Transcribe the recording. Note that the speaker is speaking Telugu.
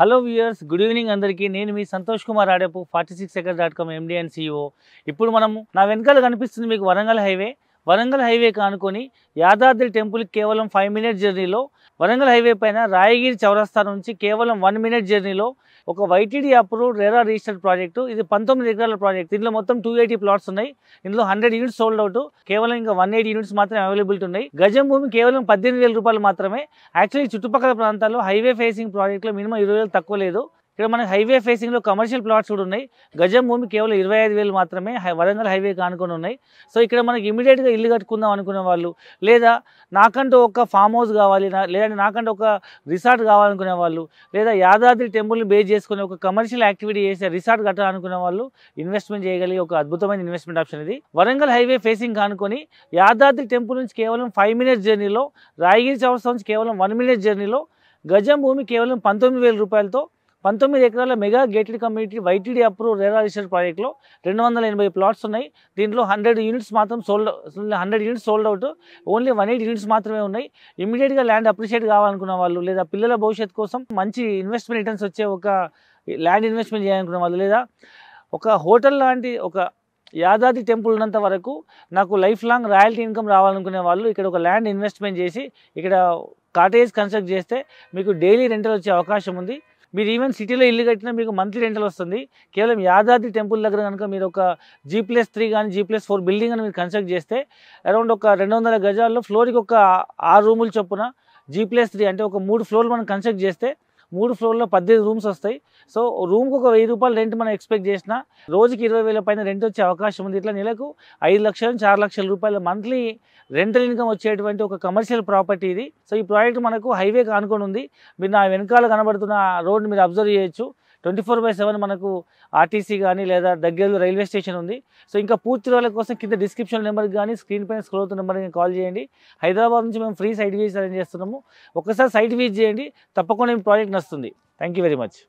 హలో వ్యూయర్స్ గుడ్ ఈవినింగ్ అందరికీ నేను మీ Santosh Kumar Adepu forty six second dot com MD and CEO ఇప్పుడు మనము నా వెనకాల కనిపిస్తుంది మీకు వరంగల్ హైవే వరంగల్ హైవే కానుకొని యాదాద్రి టెంపుల్ కేవలం ఫైవ్ మినిట్ జర్నీలో వరంగల్ హైవే పైన రాయగిరి చౌరస్తా నుంచి కేవలం వన్ మినిట్ జర్నీలో ఒక YTD approved RERA registered project ఇది పంతొమ్మిది ఎకరాల ప్రాజెక్ట్ దీంట్లో మొత్తం టూ ఎయిటీ ప్లాట్స్ ఉన్నాయి ఇందులో హండ్రెడ్ యూనిట్స్ సోల్డ్ అవుట్ కేవలం ఇంకా వన్ ఎయిటీ యూనిట్స్ మాత్రమే అవైలబిలిటీ ఉన్నాయి గజం భూమి కేవలం పద్దెనిమిది వేల రూపాయలు మాత్రమే యాక్చువల్లీ చుట్టుపక్కల ప్రాంతాల్లో హైవే ఫేసింగ్ ప్రాజెక్టులో మినిమం ఇరవై వేలు తక్కువ లేదు ఇక్కడ మనకి హైవే ఫేసింగ్లో కమర్షియల్ ప్లాట్స్ కూడా ఉన్నాయి గజం భూమి కేవలం ఇరవై ఐదు వేలు మాత్రమే వరంగల్ హైవే కానుకొని ఉన్నాయి సో ఇక్కడ మనకి ఇమీడియట్గా ఇల్లు కట్టుకుందాం అనుకునే వాళ్ళు లేదా నాకంటూ ఒక ఫామ్ హౌస్ కావాలి లేదంటే నాకంటూ ఒక రిసార్ట్ కావాలనుకునే వాళ్ళు లేదా యాదాద్రి టెంపుల్ని బేస్ చేసుకుని ఒక కమర్షియల్ యాక్టివిటీ చేసే రిసార్ట్ కట్టాలనుకునే వాళ్ళు ఇన్వెస్ట్మెంట్ చేయగలిగే ఒక అద్భుతమైన ఇన్వెస్ట్మెంట్ ఆప్షన్ ఇది వరంగల్ హైవే ఫేసింగ్ కానుకొని యాదాద్రి టెంపుల్ నుంచి కేవలం ఫైవ్ మినిట్స్ జర్నీలో రాయగిరి చౌరస్తా నుంచి కేవలం వన్ మినిట్ జర్నీలో గజం భూమి కేవలం పంతొమ్మిది రూపాయలతో పంతొమ్మిది ఎకరాల mega gated community YTD approve research ప్రాజెక్ట్లో రెండు వందల ఎనభై ప్లాట్స్ ఉన్నాయి దీంట్లో హండ్రెడ్ యూనిట్స్ మాత్రం sold hundred units sold out only one eight units మాత్రమే ఉన్నాయి ఇమీడియట్గా ల్యాండ్ అప్రిషియేట్ కావాలనుకున్న వాళ్ళు లేదా పిల్లల భవిష్యత్తు కోసం మంచి ఇన్వెస్ట్మెంట్ రిటర్న్స్ వచ్చే ఒక ల్యాండ్ ఇన్వెస్ట్మెంట్ చేయాలనుకున్న వాళ్ళు లేదా ఒక హోటల్ లాంటి ఒక యాదాది టెంపుల్ ఉన్నంత వరకు నాకు లైఫ్ లాంగ్ రాయల్టీ ఇన్కమ్ రావాలనుకునే వాళ్ళు ఇక్కడ ఒక ల్యాండ్ ఇన్వెస్ట్మెంట్ చేసి ఇక్కడ కాటేజ్ కన్స్ట్రక్ట్ చేస్తే మీకు డైలీ రెంటల్ వచ్చే అవకాశం ఉంది మీరు ఈవెన్ సిటీలో ఇల్లు కట్టినా మీకు మంత్లీ రెంటల్ వస్తుంది కేవలం యాదాద్రి టెంపుల్ దగ్గర కనుక మీరు ఒక జీ ప్లస్ త్రీ కానీ జీ ప్లస్ ఫోర్ బిల్డింగ్ అని మీరు కన్స్ట్రక్ట్ చేస్తే అరౌండ్ ఒక రెండు వందల గజాల్లో ఫ్లోర్కి ఒక ఆరు రూములు చొప్పున జీ ప్లస్ త్రీ అంటే ఒక మూడు ఫ్లోర్లు మనం కన్స్ట్రక్ట్ చేస్తే మూడు ఫ్లోర్లో పద్దెనిమిది రూమ్స్ వస్తాయి సో రూమ్కి ఒక వెయ్యి రూపాయలు రెంట్ మనం ఎక్స్పెక్ట్ చేసిన రోజుకి ఇరవై వేల పైన రెంట్ వచ్చే అవకాశం ఉంది ఇట్లా నెలకు ఐదు లక్షల నుంచి ఆరు లక్షల రూపాయల మంత్లీ రెంటల్ ఇన్కమ్ వచ్చేటువంటి ఒక కమర్షియల్ ప్రాపర్టీ ఇది సో ఈ ప్రాజెక్ట్ మనకు హైవే అనుకుని ఉంది మీరు నా వెనకాల కనబడుతున్న రోడ్ని మీరు అబ్జర్వ్ చేయొచ్చు ట్వంటీ ఫోర్ బై సెవెన్ మనకు ఆర్టీసీ కానీ లేదా దగ్గరలో రైల్వే స్టేషన్ ఉంది సో ఇంకా పూర్తి రోజుల కోసం కింద డిస్క్రిప్షన్ నెంబర్కి కానీ స్క్రీన్ పైన స్క్రోత్ నెంబర్ నెంబర్కి కాల్ చేయండి హైదరాబాద్ నుంచి మేము ఫ్రీ సైట్ వీజ్ అరేంజ్ చేస్తున్నాము ఒకసారి సైట్ వీజ్ చేయండి తప్పకుండా మీ ప్రాజెక్ట్ నస్తుంది థ్యాంక్ వెరీ మచ్